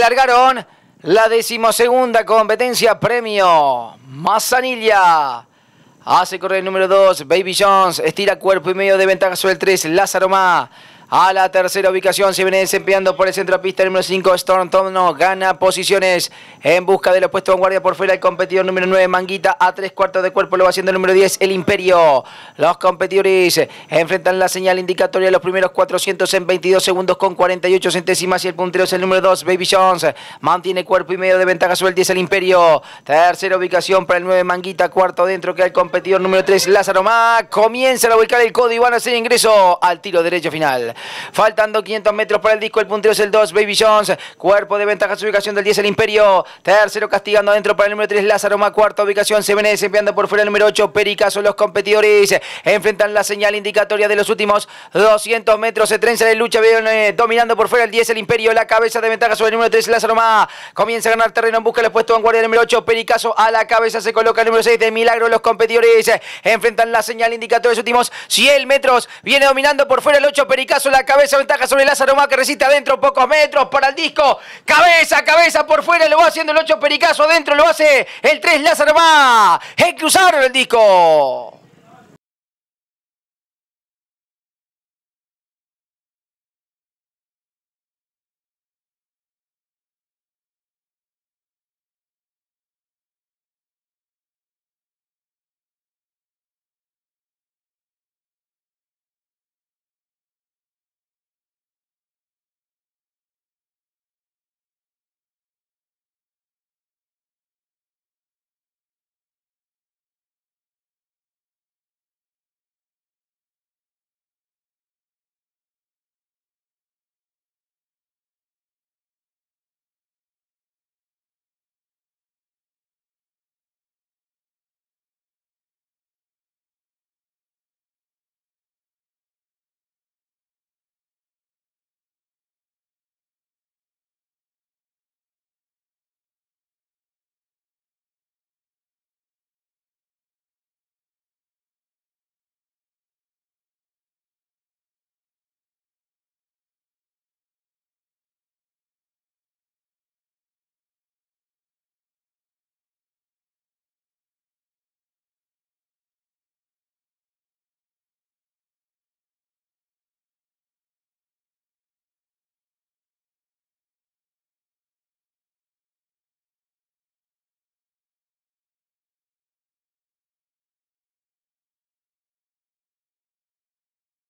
largaron la decimosegunda competencia premio. Mazanilla. Hace correr el número 2, Baby Jones. Estira cuerpo y medio de ventaja sobre el 3, Lázaro Ma. A la tercera ubicación se viene desempeñando por el centro pista número 5 Storm no Gana posiciones en busca de los puestos vanguardia guardia por fuera. El competidor número 9 Manguita a tres cuartos de cuerpo lo va haciendo el número 10 El Imperio. Los competidores enfrentan la señal indicatoria de los primeros 400 en 22 segundos con 48 centésimas y el puntero es el número 2 Baby Jones. Mantiene cuerpo y medio de ventaja sobre el 10 El Imperio. Tercera ubicación para el 9 Manguita. Cuarto dentro que el competidor número 3 Lázaro Má. Comienza a ubicar el código y van a hacer ingreso al tiro derecho final. Faltando 500 metros para el disco, el puntero es el 2, Baby Jones. Cuerpo de ventaja, su ubicación del 10, el Imperio. Tercero castigando adentro para el número 3, Lázaro. Más cuarta ubicación, se viene desempeñando por fuera el número 8, Pericaso. Los competidores enfrentan la señal indicatoria de los últimos 200 metros. Se trenza de lucha, eh, dominando por fuera el 10, el Imperio. La cabeza de ventaja sobre el número 3, Lázaro. Más comienza a ganar terreno en busca del puesto vanguardia del número 8, Pericaso. A la cabeza se coloca el número 6 de Milagro. Los competidores enfrentan la señal indicatoria de los últimos 100 metros. Viene dominando por fuera el 8, Pericaso la cabeza, ventaja sobre Lázaro Má que resiste adentro pocos metros para el disco. Cabeza, cabeza por fuera, lo va haciendo el 8 Pericazo adentro, lo hace el 3 Lázaro Má. Es cruzar el disco.